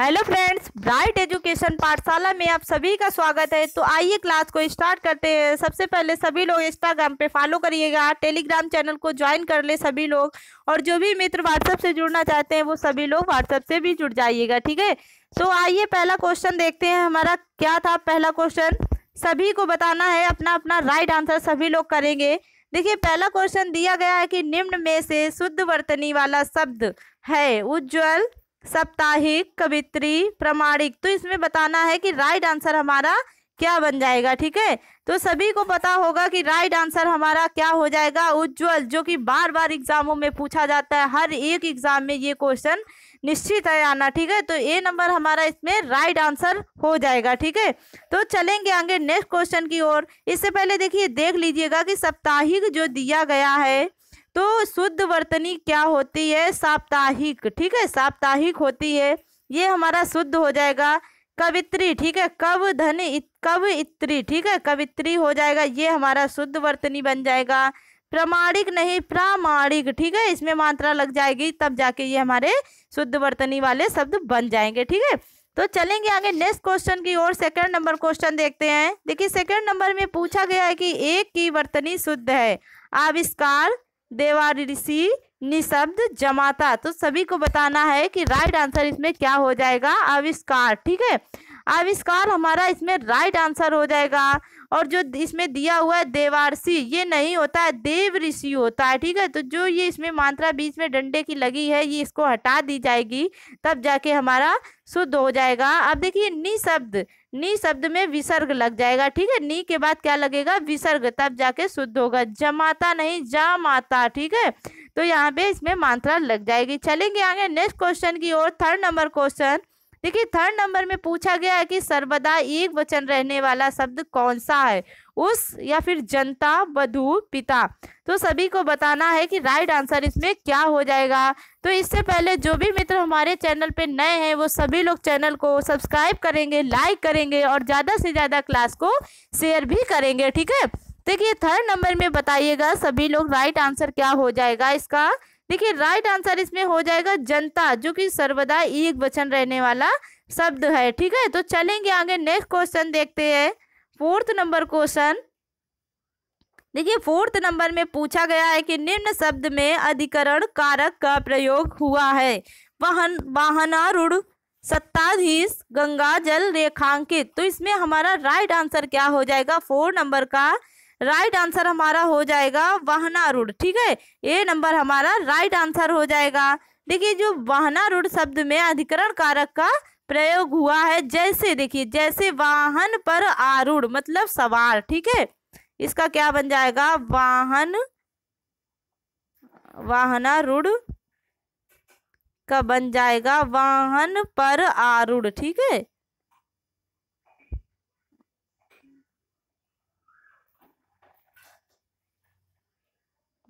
hello friends bright education पाठशाला में आप सभी का स्वागत है तो आइए क्लास को स्टार्ट करते हैं सबसे पहले सभी लोग इंस्टाग्राम पे फॉलो करिएगा टेलीग्राम चैनल को ज्वाइन कर ले सभी लोग और जो भी मित्र व्हाट्सएप से जुड़ना चाहते हैं वो सभी लोग व्हाट्सएप से भी जुड़ जाइएगा ठीक है तो आइए पहला क्वेश्चन देखते हैं हमारा क्या था पहला क्वेश्चन सभी को बताना है अपना अपना राइट आंसर सभी लोग करेंगे देखिए पहला क्वेश्चन दिया गया है कि निम्न में से शुद्ध वर्तनी वाला शब्द है उज्ज्वल साप्ताहिक कवित्री प्रमाणिक तो इसमें बताना है कि राइट आंसर हमारा क्या बन जाएगा ठीक है तो सभी को पता होगा कि राइट आंसर हमारा क्या हो जाएगा उज्जवल जो कि बार बार एग्जामों में पूछा जाता है हर एक एग्जाम में ये क्वेश्चन निश्चित है आना ठीक है तो ए नंबर हमारा इसमें राइट आंसर हो जाएगा ठीक है तो चलेंगे आगे नेक्स्ट क्वेश्चन की ओर इससे पहले देखिए देख लीजिएगा कि साप्ताहिक जो दिया गया है तो शुद्ध वर्तनी क्या होती है साप्ताहिक ठीक है साप्ताहिक होती है ये हमारा शुद्ध हो जाएगा कवित्री ठीक है कव धन कव इत्री ठीक है कवित्री हो जाएगा ये हमारा शुद्ध वर्तनी बन जाएगा प्रमाणिक नहीं प्रामाणिक ठीक है इसमें मात्रा लग जाएगी तब जाके ये हमारे शुद्ध वर्तनी वाले शब्द बन जाएंगे ठीक है तो चलेंगे आगे नेक्स्ट क्वेश्चन की ओर सेकंड नंबर क्वेश्चन देखते हैं देखिए सेकंड नंबर में पूछा गया है कि एक की वर्तनी शुद्ध है आविष्कार देवारिषि निशब्द जमाता तो सभी को बताना है कि राइट आंसर इसमें क्या हो जाएगा आविष्कार ठीक है आविष्कार हमारा इसमें राइट आंसर हो जाएगा और जो इसमें दिया हुआ है देवारसी ये नहीं होता है देव ऋषि होता है ठीक है तो जो ये इसमें मात्रा बीच में डंडे की लगी है ये इसको हटा दी जाएगी तब जाके हमारा शुद्ध हो जाएगा अब देखिए नी शब्द नी शब्द में विसर्ग लग जाएगा ठीक है नी के बाद क्या लगेगा विसर्ग तब जाके शुद्ध होगा जमाता नहीं जा माता ठीक है तो यहाँ पे इसमें मात्रा लग जाएगी चलेंगे आगे नेक्स्ट क्वेश्चन की ओर थर्ड नंबर क्वेश्चन देखिए थर्ड नंबर में पूछा गया है कि सर्वदा एक वचन रहने वाला शब्द कौन सा है उस या फिर जनता वधु पिता तो सभी को बताना है कि राइट आंसर इसमें क्या हो जाएगा तो इससे पहले जो भी मित्र हमारे चैनल पे नए हैं वो सभी लोग चैनल को सब्सक्राइब करेंगे लाइक करेंगे और ज़्यादा से ज़्यादा क्लास को शेयर भी करेंगे ठीक है देखिए थर्ड नंबर में बताइएगा सभी लोग राइट आंसर क्या हो जाएगा इसका देखिए राइट आंसर इसमें हो जाएगा जनता जो कि सर्वदा एक वचन रहने वाला शब्द है ठीक है तो चलेंगे आगे नेक्स्ट क्वेश्चन देखते हैं फोर्थ नंबर क्वेश्चन देखिए फोर्थ नंबर में पूछा गया है कि निम्न शब्द में अधिकरण कारक का प्रयोग हुआ है वाहन वाहनारूढ़ सत्ताधीश गंगा जल रेखांकित तो इसमें हमारा राइट आंसर क्या हो जाएगा फोर नंबर का राइट आंसर हमारा हो जाएगा वाहनारूढ़ ठीक है ए नंबर हमारा राइट आंसर हो जाएगा देखिए जो वाहनारूढ़ शब्द में अधिकरण कारक का प्रयोग हुआ है जैसे देखिए जैसे वाहन पर आरूढ़ मतलब सवार ठीक है इसका क्या बन जाएगा वाहन वाहनारूढ़ का बन जाएगा वाहन पर आरूढ़ ठीक है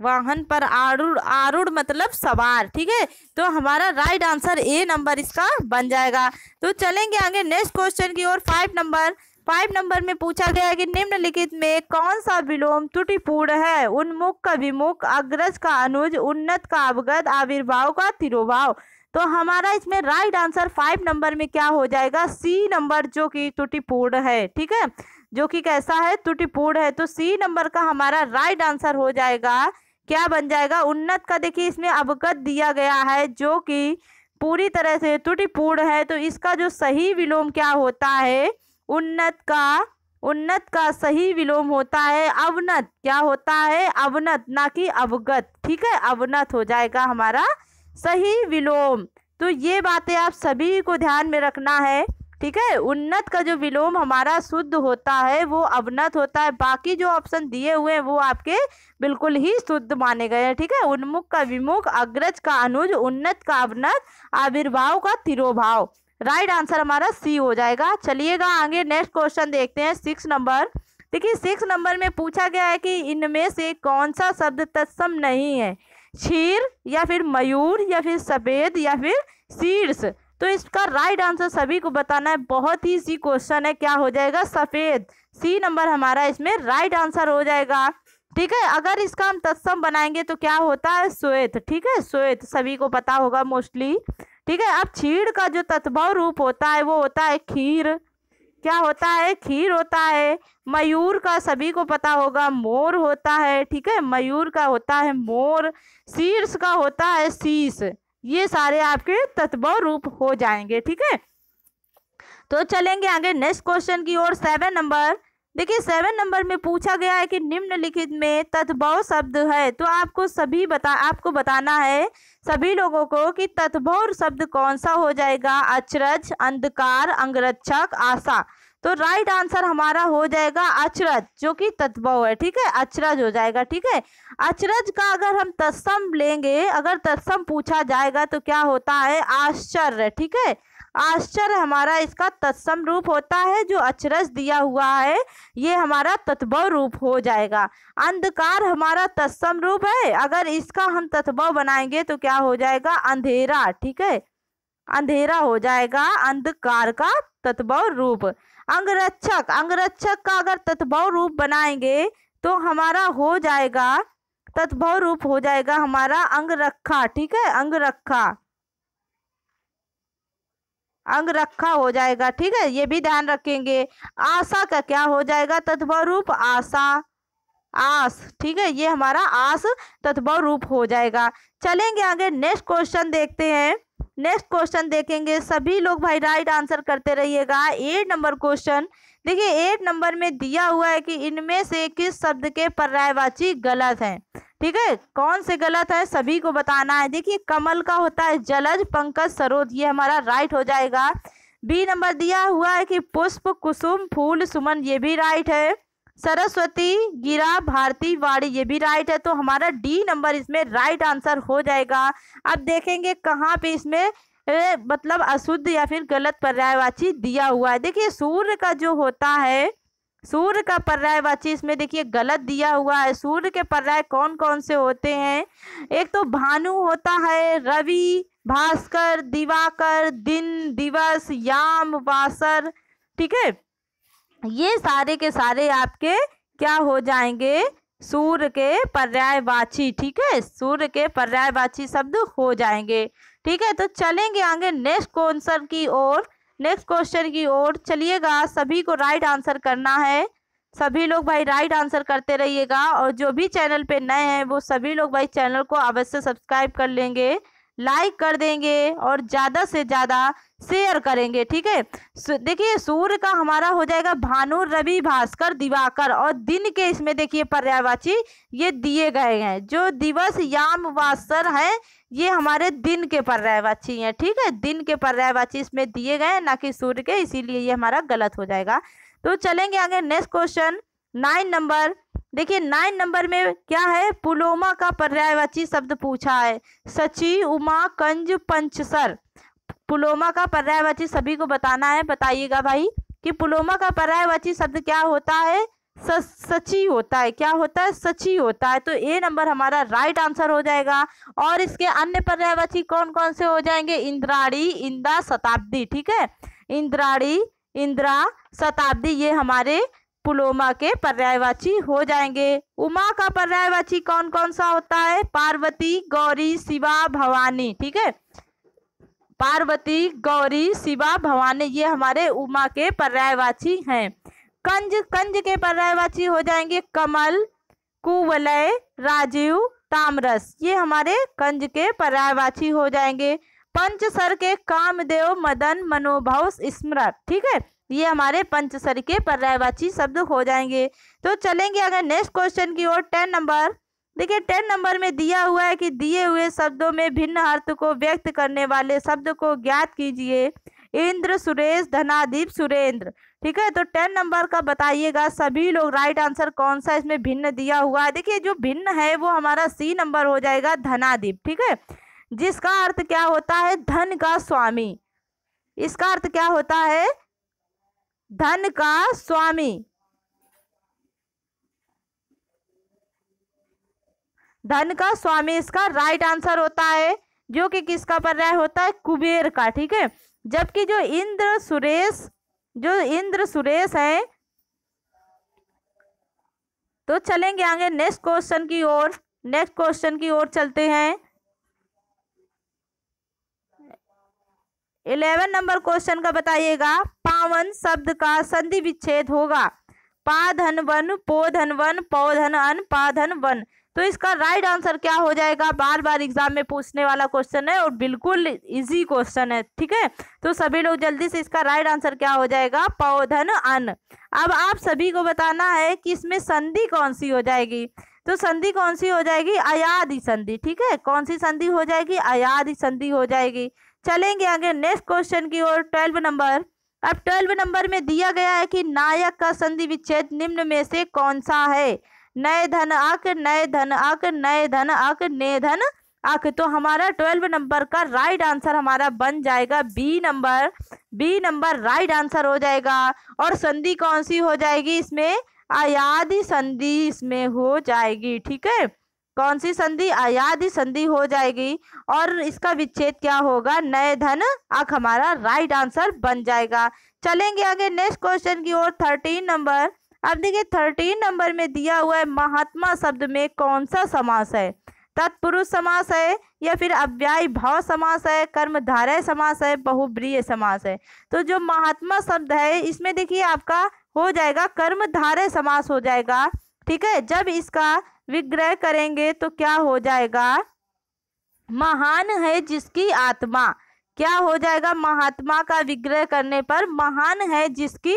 वाहन पर आरूढ़ आरूढ़ मतलब सवार ठीक है तो हमारा राइट आंसर ए नंबर इसका बन जाएगा तो चलेंगे आगे नेक्स्ट क्वेश्चन की ओर फाइव नंबर फाइव नंबर में पूछा गया कि निम्नलिखित में कौन सा विलोम त्रुटिपूर्ण है उन्मुख का विमुख अग्रज का अनुज उन्नत का अवगत आविर्भाव का तिरुभाव तो हमारा इसमें राइट आंसर फाइव नंबर में क्या हो जाएगा सी नंबर जो कि त्रुटिपूर्ण है ठीक है जो कि कैसा है त्रुटिपूर्ण है तो सी नंबर का हमारा राइट आंसर हो जाएगा क्या बन जाएगा उन्नत का देखिए इसमें अवगत दिया गया है जो कि पूरी तरह से त्रुटिपूर्ण है तो इसका जो सही विलोम क्या होता है उन्नत का उन्नत का सही विलोम होता है अवनत क्या होता है अवनत ना कि अवगत ठीक है अवनत हो जाएगा हमारा सही विलोम तो ये बातें आप सभी को ध्यान में रखना है ठीक है उन्नत का जो विलोम हमारा शुद्ध होता है वो अवनत होता है बाकी जो ऑप्शन दिए हुए हैं वो आपके बिल्कुल ही शुद्ध माने गए हैं ठीक है उन्मुख का विमुख अग्रज का अनुज उन्नत का अवनत आविर्भाव का तिरोभाव राइट आंसर हमारा सी हो जाएगा चलिएगा आगे नेक्स्ट क्वेश्चन देखते हैं सिक्स नंबर देखिए सिक्स नंबर में पूछा गया है कि इनमें से कौन सा शब्द तत्सम नहीं है क्षीर या फिर मयूर या फिर सफेद या फिर शीर्ष तो इसका राइट आंसर सभी को बताना है बहुत ही सी क्वेश्चन है क्या हो जाएगा सफ़ेद सी नंबर हमारा इसमें राइट आंसर हो जाएगा ठीक है अगर इसका हम तत्सम बनाएंगे तो क्या होता है श्वेत ठीक है श्वेत सभी को पता होगा मोस्टली ठीक है अब छीर का जो तत्भव रूप होता है वो होता है खीर क्या होता है खीर होता है मयूर का सभी को पता होगा मोर होता है ठीक है मयूर का होता है मोर शीर्ष का होता है शीश ये सारे आपके तत्व रूप हो जाएंगे ठीक है तो चलेंगे आगे नेक्स्ट क्वेश्चन की ओर सेवन नंबर देखिए सेवन नंबर में पूछा गया है कि निम्नलिखित में तत्भव शब्द है तो आपको सभी बता आपको बताना है सभी लोगों को कि तत्भव शब्द कौन सा हो जाएगा अचरज अंधकार अंगरक्षक आशा तो राइट आंसर हमारा हो जाएगा अचरज जो कि तत्भव है ठीक है अचरज हो जाएगा ठीक है अचरज का अगर हम तत्सम लेंगे अगर तत्सम पूछा जाएगा तो क्या होता है आश्चर्य ठीक है आश्चर्य हमारा इसका तत्सम रूप होता है जो अचरज दिया हुआ है ये हमारा तत्भव रूप हो जाएगा अंधकार हमारा तत्सम रूप है अगर इसका हम तत्भव बनाएंगे तो क्या हो जाएगा अंधेरा ठीक है अंधेरा हो जाएगा अंधकार का तत्भव रूप अंगरक्षक अंगरक्षक का अगर तत्भव रूप बनाएंगे तो हमारा हो जाएगा तत्भव रूप हो जाएगा हमारा अंगरखा ठीक है अंगरखा अंग रखा हो जाएगा ठीक है ये भी ध्यान रखेंगे आशा का क्या हो जाएगा तत्व रूप आशा आस ठीक है ये हमारा आस तत्भव रूप हो जाएगा चलेंगे आगे नेक्स्ट क्वेश्चन देखते हैं नेक्स्ट क्वेश्चन देखेंगे सभी लोग भाई राइट आंसर करते रहिएगा एट नंबर क्वेश्चन देखिए एट नंबर में दिया हुआ है कि इनमें से किस शब्द के पर्यायवाची गलत हैं ठीक है कौन से गलत है सभी को बताना है देखिए कमल का होता है जलज पंकज सरोद ये हमारा राइट हो जाएगा बी नंबर दिया हुआ है कि पुष्प कुसुम फूल सुमन ये भी राइट है सरस्वती गिरा भारती वाड़ी ये भी राइट है तो हमारा डी नंबर इसमें राइट आंसर हो जाएगा अब देखेंगे कहाँ पे इसमें ए, मतलब अशुद्ध या फिर गलत पर्यायवाची दिया हुआ है देखिए सूर्य का जो होता है सूर्य का पर्यायवाची इसमें देखिए गलत दिया हुआ है सूर्य के पर्याय कौन कौन से होते हैं एक तो भानु होता है रवि भास्कर दिवाकर दिन दिवस याम वासर ठीक है ये सारे के सारे आपके क्या हो जाएंगे सूर्य के पर्यायवाची ठीक है सूर्य के पर्यायवाची शब्द हो जाएंगे ठीक है तो चलेंगे आगे नेक्स्ट क्वेश्चन की ओर नेक्स्ट क्वेश्चन की ओर चलिएगा सभी को राइट आंसर करना है सभी लोग भाई राइट आंसर करते रहिएगा और जो भी चैनल पे नए हैं वो सभी लोग भाई चैनल को अवश्य सब्सक्राइब कर लेंगे लाइक कर देंगे और ज़्यादा से ज़्यादा शेयर करेंगे ठीक है देखिए सूर्य का हमारा हो जाएगा भानु रवि भास्कर दिवाकर और दिन के इसमें देखिए पर्यायवाची ये दिए गए हैं जो दिवस याम वासर है ये हमारे दिन के पर्यायवाची हैं ठीक है दिन के पर्यायवाची इसमें दिए गए हैं ना कि सूर्य के इसीलिए ये हमारा गलत हो जाएगा तो चलेंगे आगे नेक्स्ट क्वेश्चन नाइन नंबर देखिए नाइन नंबर में क्या है पुलोमा का पर्यायवाची शब्द पूछा है सची उमा कंज पंचसर पुलोमा का पर्यायवाची सभी को बताना है बताइएगा भाई कि पुलोमा का पर्यायवाची शब्द क्या होता है सची होता है क्या होता है सची होता है तो ए नंबर हमारा राइट आंसर हो जाएगा और इसके अन्य पर्यायवाची कौन कौन से हो जाएंगे इंद्राणी इंदा शताब्दी ठीक है इंद्राणी इंदिरा शताब्दी ये हमारे पुलोमा के पर्यायवाची हो जाएंगे उमा का पर्यायवाची कौन कौन सा होता है पार्वती गौरी शिवा भवानी ठीक है पार्वती गौरी शिवा भवानी ये हमारे उमा के पर्यायवाची हैं कंज कंज के पर्यायवाची हो जाएंगे कमल कुवलय राजीव तामरस ये हमारे कंज के पर्यायवाची हो जाएंगे पंच सर के कामदेव मदन मनोभव स्मृत ठीक है ये हमारे पंचसर के पर्यायवाची शब्द हो जाएंगे तो चलेंगे अगर नेक्स्ट क्वेश्चन की ओर टेन नंबर देखिए टेन नंबर में दिया हुआ है कि दिए हुए शब्दों में भिन्न अर्थ को व्यक्त करने वाले शब्द को ज्ञात कीजिए इंद्र सुरेश धनादीप सुरेंद्र ठीक है तो टेन नंबर का बताइएगा सभी लोग राइट आंसर कौन सा इसमें भिन्न दिया हुआ है देखिए जो भिन्न है वो हमारा सी नंबर हो जाएगा धनादीप ठीक है जिसका अर्थ क्या होता है धन का स्वामी इसका अर्थ क्या होता है धन का स्वामी धन का स्वामी इसका राइट आंसर होता है जो कि किसका पर्याय होता है कुबेर का ठीक है जबकि जो इंद्र सुरेश जो इंद्र सुरेश है तो चलेंगे आगे नेक्स्ट क्वेश्चन की ओर नेक्स्ट क्वेश्चन की ओर चलते हैं इलेवन नंबर क्वेश्चन का बताइएगा पावन शब्द का संधि विच्छेद होगा पाधन वन पोधन वन पौधन अन पाधन वन तो इसका राइट आंसर क्या हो जाएगा बार बार एग्जाम में पूछने वाला क्वेश्चन है और बिल्कुल इजी क्वेश्चन है ठीक है तो सभी लोग जल्दी से इसका राइट आंसर क्या हो जाएगा पौधन अन अब आप सभी को बताना है कि इसमें संधि कौन सी हो जाएगी तो संधि कौन सी हो जाएगी अयादि संधि ठीक है कौन सी संधि हो जाएगी अयादि संधि हो जाएगी चलेंगे आगे नेक्स्ट क्वेश्चन की ओर ट्वेल्व नंबर अब ट्वेल्व नंबर में दिया गया है कि नायक का संधि विच्छेद निम्न में से कौन सा है नए धन आक नए धन आक नए धन आक ने धन आक तो हमारा ट्वेल्व नंबर का राइट आंसर हमारा बन जाएगा B number B number right answer हो जाएगा और संधि कौन सी हो जाएगी इसमें आयादी संधि इसमें हो जाएगी ठीक है कौन सी संधि अयाधि संधि हो जाएगी और इसका विच्छेद क्या होगा नए धन आख हमारा राइट आंसर बन जाएगा चलेंगे आगे नेक्स्ट क्वेश्चन की ओर थर्टीन नंबर अब देखिए थर्टीन नंबर में दिया हुआ है महात्मा शब्द में कौन सा समास है तत्पुरुष समास है या फिर अव्याय भाव समास है कर्मधारय समास है बहुब्रीय समास है तो जो महात्मा शब्द है इसमें देखिए आपका हो जाएगा कर्मधारय समास हो जाएगा ठीक है जब इसका विग्रह करेंगे तो क्या हो जाएगा महान है जिसकी आत्मा क्या हो जाएगा महात्मा का विग्रह करने पर महान है जिसकी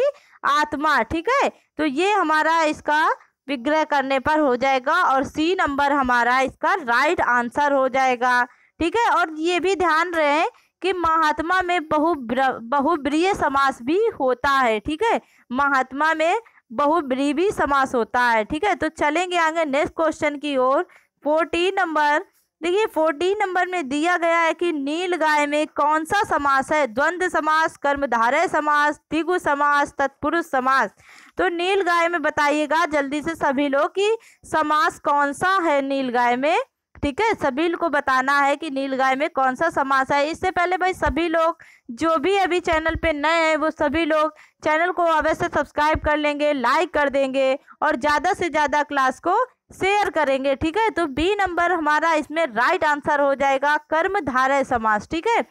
आत्मा ठीक है तो ये हमारा इसका विग्रह करने पर हो जाएगा और सी नंबर हमारा इसका राइट आंसर हो जाएगा ठीक है और ये भी ध्यान रहे कि महात्मा में बहु बहुब्रिय समास भी होता है ठीक है महात्मा में बहुब्रीवी समास होता है ठीक है तो चलेंगे आगे नेक्स्ट क्वेश्चन की ओर फोर्टीन नंबर देखिए फोर्टीन नंबर में दिया गया है कि नील गाय में कौन सा समास है द्वंद्व समास कर्मधारय समास दिगु समास तत्पुरुष समास तो नील गाय में बताइएगा जल्दी से सभी लोग कि समास कौन सा है नील गाय में ठीक है सभी को बताना है कि नील गाय में कौन सा समास है इससे पहले भाई सभी लोग जो भी अभी चैनल पे नए हैं वो सभी लोग चैनल को अवश्य सब्सक्राइब कर लेंगे लाइक कर देंगे और ज़्यादा से ज़्यादा क्लास को शेयर करेंगे ठीक है तो बी नंबर हमारा इसमें राइट आंसर हो जाएगा कर्मधारय समास ठीक है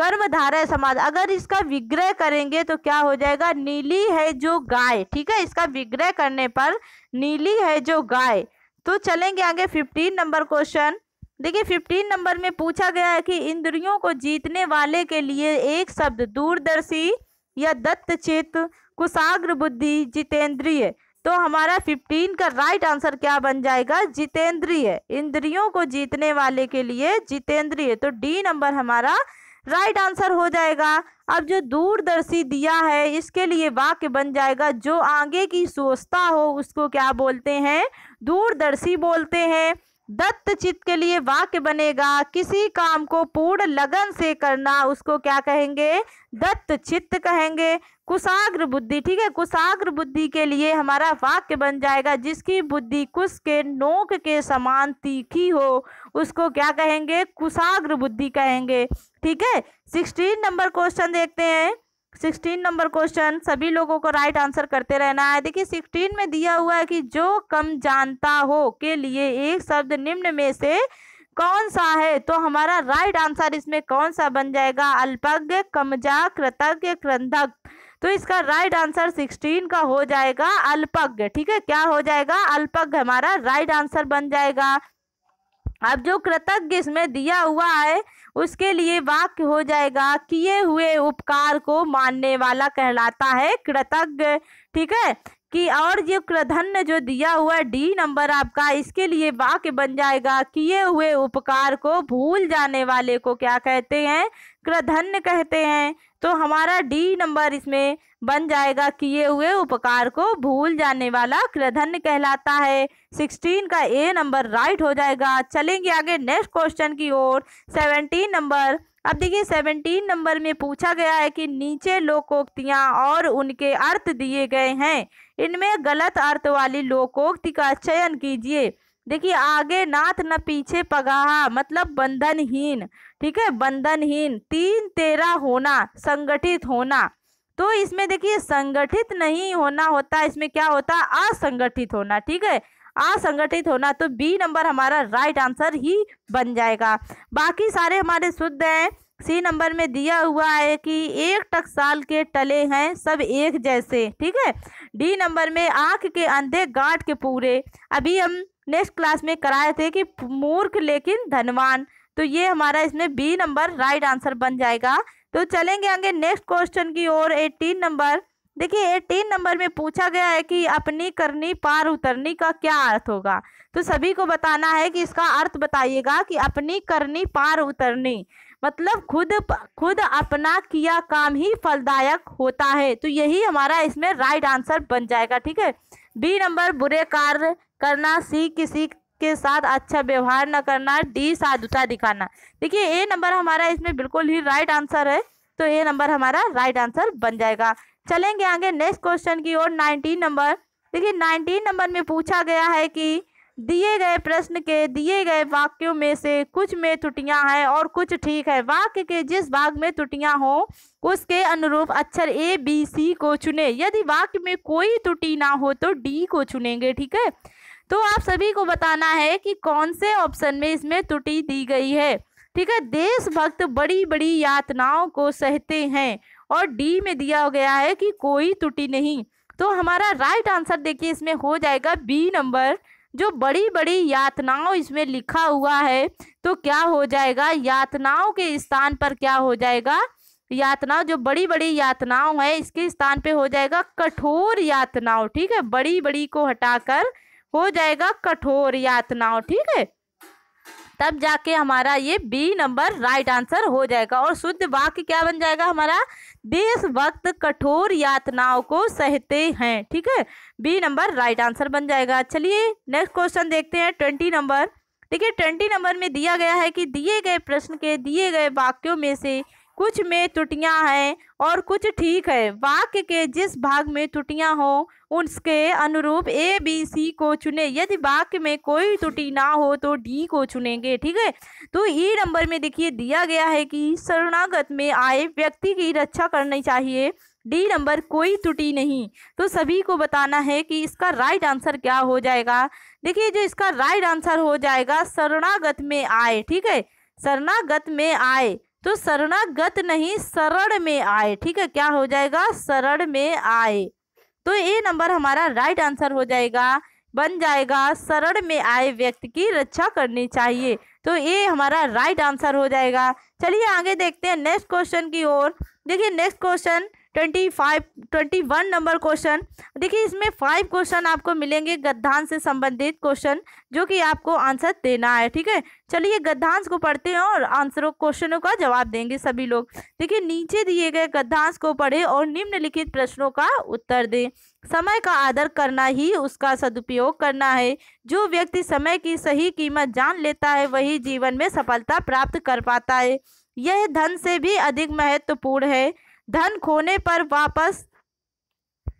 कर्मधारय समाज अगर इसका विग्रह करेंगे तो क्या हो जाएगा नीली है जो गाय ठीक है इसका विग्रह करने पर नीली है जो गाय तो चलेंगे आगे फिफ्टीन नंबर क्वेश्चन देखिए फिफ्टीन नंबर में पूछा गया है कि इंद्रियों को जीतने वाले के लिए एक शब्द दूरदर्शी या दत्तचित कुशाग्र बुद्धि जितेंद्रिय तो हमारा फिफ्टीन का राइट आंसर क्या बन जाएगा जितेंद्रिय इंद्रियों को जीतने वाले के लिए जितेंद्रिय तो डी नंबर हमारा राइट आंसर हो जाएगा अब जो दूरदर्शी दिया है इसके लिए वाक्य बन जाएगा जो आगे की सोचता हो उसको क्या बोलते हैं दूरदर्शी बोलते हैं दत्त चित्त के लिए वाक्य बनेगा किसी काम को पूर्ण लगन से करना उसको क्या कहेंगे दत्त चित्त कहेंगे कुशाग्र बुद्धि ठीक है कुशाग्र बुद्धि के लिए हमारा वाक्य बन जाएगा जिसकी बुद्धि कुश के नोक के समान तीखी हो उसको क्या कहेंगे कुशाग्र बुद्धि कहेंगे ठीक है सिक्सटीन नंबर क्वेश्चन देखते हैं सिक्सटीन नंबर क्वेश्चन सभी लोगों को राइट आंसर करते रहना है देखिए सिक्सटीन में दिया हुआ है कि जो कम जानता हो के लिए एक शब्द निम्न में से कौन सा है तो हमारा राइट आंसर इसमें कौन सा बन जाएगा अल्पज्ञ कमजा कृतज्ञ क्रंधक तो इसका राइट आंसर सिक्सटीन का हो जाएगा अल्पज्ञ ठीक है क्या हो जाएगा अल्पज्ञ हमारा राइट आंसर बन जाएगा अब जो कृतज्ञ इसमें दिया हुआ है उसके लिए वाक्य हो जाएगा किए हुए उपकार को मानने वाला कहलाता है कृतज्ञ ठीक है कि और जो कृधन्य जो दिया हुआ डी नंबर आपका इसके लिए वाक्य बन जाएगा किए हुए उपकार को भूल जाने वाले को क्या कहते हैं कृधन्य कहते हैं तो हमारा डी नंबर इसमें बन जाएगा किए हुए उपकार को भूल जाने वाला कृधन्य कहलाता है सिक्सटीन का ए नंबर राइट हो जाएगा चलेंगे आगे नेक्स्ट क्वेश्चन की ओर सेवनटीन नंबर अब देखिए सेवनटीन नंबर में पूछा गया है कि नीचे लोकोक्तियाँ और उनके अर्थ दिए गए हैं इनमें गलत अर्थ वाली लोकोक्ति का चयन कीजिए देखिए आगे नाथ न पीछे पगाहा मतलब बंधनहीन ठीक है बंधनहीन तीन तेरा होना संगठित होना तो इसमें देखिए संगठित नहीं होना होता इसमें क्या होता असंगठित होना ठीक है असंगठित होना तो बी नंबर हमारा राइट आंसर ही बन जाएगा बाकी सारे हमारे शुद्ध हैं सी नंबर में दिया हुआ है कि एक टकसाल के टले हैं सब एक जैसे ठीक है डी नंबर में आँख के अंधे गांठ के पूरे अभी हम नेक्स्ट क्लास में कराए थे कि मूर्ख लेकिन धनवान तो ये हमारा इसमें बी नंबर राइट आंसर बन जाएगा तो चलेंगे आगे नेक्स्ट क्वेश्चन की ओर एटीन नंबर देखिए एटीन नंबर में पूछा गया है कि अपनी करनी पार उतरनी का क्या अर्थ होगा तो सभी को बताना है कि इसका अर्थ बताइएगा कि अपनी करनी पार उतरनी मतलब खुद खुद अपना किया काम ही फलदायक होता है तो यही हमारा इसमें राइट आंसर बन जाएगा ठीक है बी नंबर बुरे कार्य करना सी किसी के साथ अच्छा व्यवहार न करना डी साधुता दिखाना देखिए ए नंबर हमारा इसमें बिल्कुल ही राइट आंसर है तो ए नंबर हमारा राइट आंसर बन जाएगा चलेंगे आगे नेक्स्ट क्वेश्चन की ओर नाइनटीन नंबर देखिए नाइनटीन नंबर में पूछा गया है कि दिए गए प्रश्न के दिए गए वाक्यों में से कुछ में त्रुटियां हैं और कुछ ठीक है वाक्य के जिस भाग में त्रुटियां हो उसके अनुरूप अक्षर ए बी सी को चुने यदि वाक्य में कोई त्रुटि ना हो तो डी को चुनेंगे ठीक है तो आप सभी को बताना है कि कौन से ऑप्शन में इसमें त्रुटि दी गई है ठीक है देशभक्त बड़ी बड़ी यातनाओं को सहते हैं और डी में दिया गया है कि कोई त्रुटि नहीं तो हमारा राइट आंसर देखिए इसमें हो जाएगा बी नंबर जो बड़ी बड़ी यातनाओं इसमें लिखा हुआ है तो क्या हो जाएगा यातनाओं के स्थान पर क्या हो जाएगा यातनाओं जो बड़ी बड़ी यातनाओं है इसके स्थान पे हो जाएगा कठोर यातनाओं ठीक है बड़ी बड़ी को हटाकर हो जाएगा कठोर यातनाओं ठीक है तब जाके हमारा ये बी नंबर राइट आंसर हो जाएगा और शुद्ध वाक्य क्या बन जाएगा हमारा देश वक्त कठोर यातनाओं को सहते हैं ठीक है बी नंबर राइट आंसर बन जाएगा चलिए नेक्स्ट क्वेश्चन देखते हैं ट्वेंटी नंबर देखिए ट्वेंटी नंबर में दिया गया है कि दिए गए प्रश्न के दिए गए वाक्यों में से कुछ में त्रुटियां हैं और कुछ ठीक है वाक्य के जिस भाग में त्रुटियां हो उसके अनुरूप ए बी सी को चुने यदि वाक्य में कोई त्रुटि ना हो तो डी को चुनेंगे ठीक है तो ई e नंबर में देखिए दिया गया है कि शरणागत में आए व्यक्ति की रक्षा करनी चाहिए डी नंबर कोई त्रुटि नहीं तो सभी को बताना है कि इसका राइट आंसर क्या हो जाएगा देखिए जो इसका राइट आंसर हो जाएगा शरणागत में आए ठीक है शरणागत में आए तो शरणागत नहीं शरण में आए ठीक है क्या हो जाएगा शरण में आए तो ए नंबर हमारा राइट आंसर हो जाएगा बन जाएगा शरण में आए व्यक्ति की रक्षा करनी चाहिए तो ये हमारा राइट आंसर हो जाएगा चलिए आगे देखते हैं नेक्स्ट क्वेश्चन की ओर देखिए next question twenty five twenty one number question देखिए इसमें फाइव क्वेश्चन आपको मिलेंगे गद्धांश से संबंधित क्वेश्चन जो कि आपको आंसर देना है ठीक है चलिए गद्धांश को पढ़ते हैं और आंसरों क्वेश्चनों का जवाब देंगे सभी लोग देखिए नीचे दिए गए गद्धांश को पढ़े और निम्नलिखित प्रश्नों का उत्तर दें समय का आदर करना ही उसका सदुपयोग करना है जो व्यक्ति समय की सही कीमत जान लेता है वही जीवन में सफलता प्राप्त कर पाता है यह धन से भी अधिक महत्वपूर्ण है धन खोने पर वापस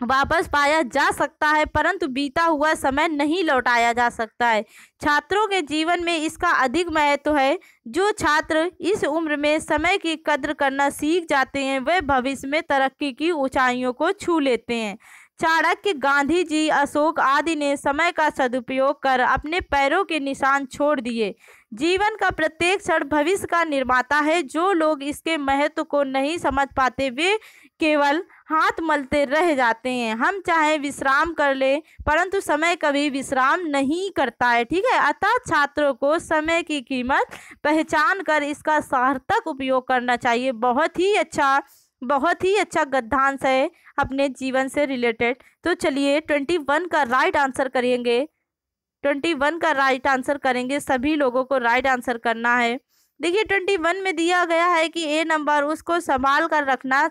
वापस पाया जा सकता है परंतु बीता हुआ समय नहीं लौटाया जा सकता है छात्रों के जीवन में इसका अधिक महत्व है जो छात्र इस उम्र में समय की कद्र करना सीख जाते हैं वे भविष्य में तरक्की की ऊंचाइयों को छू लेते हैं चाणक्य गांधी जी अशोक आदि ने समय का सदुपयोग कर अपने पैरों के निशान छोड़ दिए जीवन का प्रत्येक क्षण भविष्य का निर्माता है जो लोग इसके महत्व को नहीं समझ पाते वे केवल हाथ मलते रह जाते हैं हम चाहे विश्राम कर ले परंतु समय कभी विश्राम नहीं करता है ठीक है अतः छात्रों को समय की कीमत पहचान कर इसका सार्थक उपयोग करना चाहिए बहुत ही अच्छा बहुत ही अच्छा गद्यांश है अपने जीवन से रिलेटेड तो चलिए ट्वेंटी वन का राइट आंसर करेंगे ट्वेंटी वन का राइट आंसर करेंगे सभी लोगों को राइट आंसर करना है देखिए ट्वेंटी वन में दिया गया है कि ए नंबर उसको संभाल कर रखना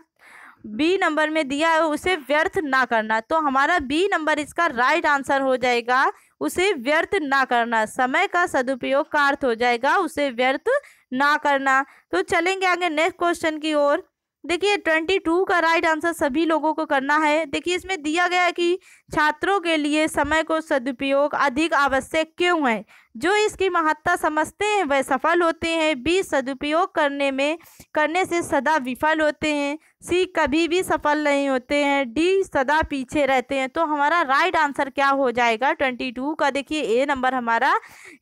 बी नंबर में दिया है उसे व्यर्थ ना करना तो हमारा बी नंबर इसका राइट आंसर हो जाएगा उसे व्यर्थ ना करना समय का सदुपयोग का अर्थ हो जाएगा उसे व्यर्थ ना करना तो चलेंगे आगे नेक्स्ट क्वेश्चन की ओर देखिए ट्वेंटी टू का राइट आंसर सभी लोगों को करना है देखिए इसमें दिया गया है कि छात्रों के लिए समय को सदुपयोग अधिक आवश्यक क्यों है जो इसकी महत्ता समझते हैं वह सफल होते हैं बी सदुपयोग करने में करने से सदा विफल होते हैं सी कभी भी सफल नहीं होते हैं डी सदा पीछे रहते हैं तो हमारा राइट आंसर क्या हो जाएगा ट्वेंटी टू का देखिए ए नंबर हमारा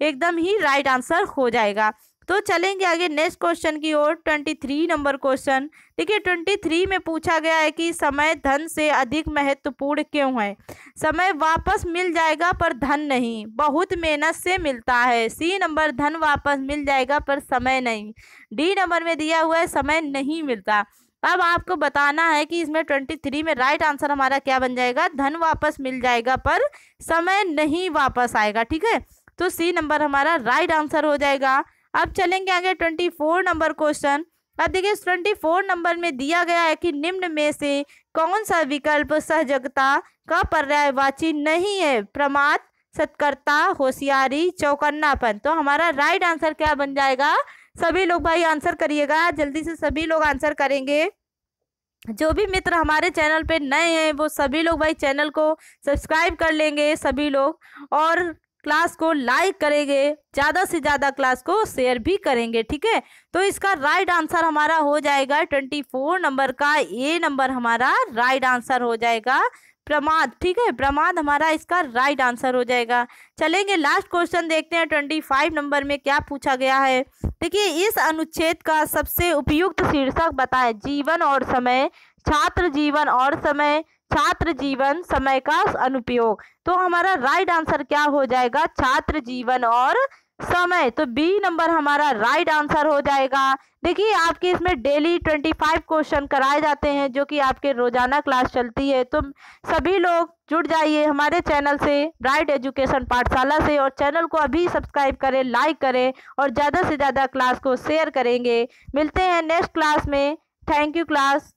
एकदम ही राइट आंसर हो जाएगा तो चलेंगे आगे नेक्स्ट क्वेश्चन की ओर ट्वेंटी थ्री नंबर क्वेश्चन देखिए ट्वेंटी थ्री में पूछा गया है कि समय धन से अधिक महत्वपूर्ण क्यों है समय वापस मिल जाएगा पर धन नहीं बहुत मेहनत से मिलता है सी नंबर धन वापस मिल जाएगा पर समय नहीं डी नंबर में दिया हुआ है समय नहीं मिलता अब आपको बताना है कि इसमें ट्वेंटी थ्री में राइट आंसर हमारा क्या बन जाएगा धन वापस मिल जाएगा पर समय नहीं वापस आएगा ठीक है तो सी नंबर हमारा राइट आंसर हो जाएगा अब चलेंगे आगे ट्वेंटी फोर नंबर क्वेश्चन अब देखिए ट्वेंटी फोर नंबर में दिया गया है कि निम्न में से कौन सा विकल्प सहजगता का पर्यायवाची नहीं है प्रमाद सत्कर्ता होशियारी चौकन्नापन तो हमारा राइट आंसर क्या बन जाएगा सभी लोग भाई आंसर करिएगा जल्दी से सभी लोग आंसर करेंगे जो भी मित्र हमारे चैनल पे नए हैं वो सभी लोग भाई चैनल को सब्सक्राइब कर लेंगे सभी लोग और क्लास को लाइक करेंगे ज़्यादा से ज़्यादा क्लास को शेयर भी करेंगे ठीक है तो इसका राइट आंसर हमारा हो जाएगा ट्वेंटी फोर नंबर का ए नंबर हमारा राइट आंसर हो जाएगा प्रमाद ठीक है प्रमाद हमारा इसका राइट आंसर हो जाएगा चलेंगे लास्ट क्वेश्चन देखते हैं ट्वेंटी फाइव नंबर में क्या पूछा गया है देखिए इस अनुच्छेद का सबसे उपयुक्त शीर्षक बताएं जीवन और समय छात्र जीवन और समय छात्र जीवन समय का अनुपयोग तो हमारा राइट आंसर क्या हो जाएगा छात्र जीवन और समय तो बी नंबर हमारा राइट आंसर हो जाएगा देखिए आपके इसमें डेली ट्वेंटी फाइव क्वेश्चन कराए जाते हैं जो कि आपके रोजाना क्लास चलती है तो सभी लोग जुड़ जाइए हमारे चैनल से ब्राइट एजुकेशन पाठशाला से और चैनल को अभी सब्सक्राइब करें लाइक करें और ज़्यादा से ज़्यादा क्लास को शेयर करेंगे मिलते हैं नेक्स्ट क्लास में थैंक यू क्लास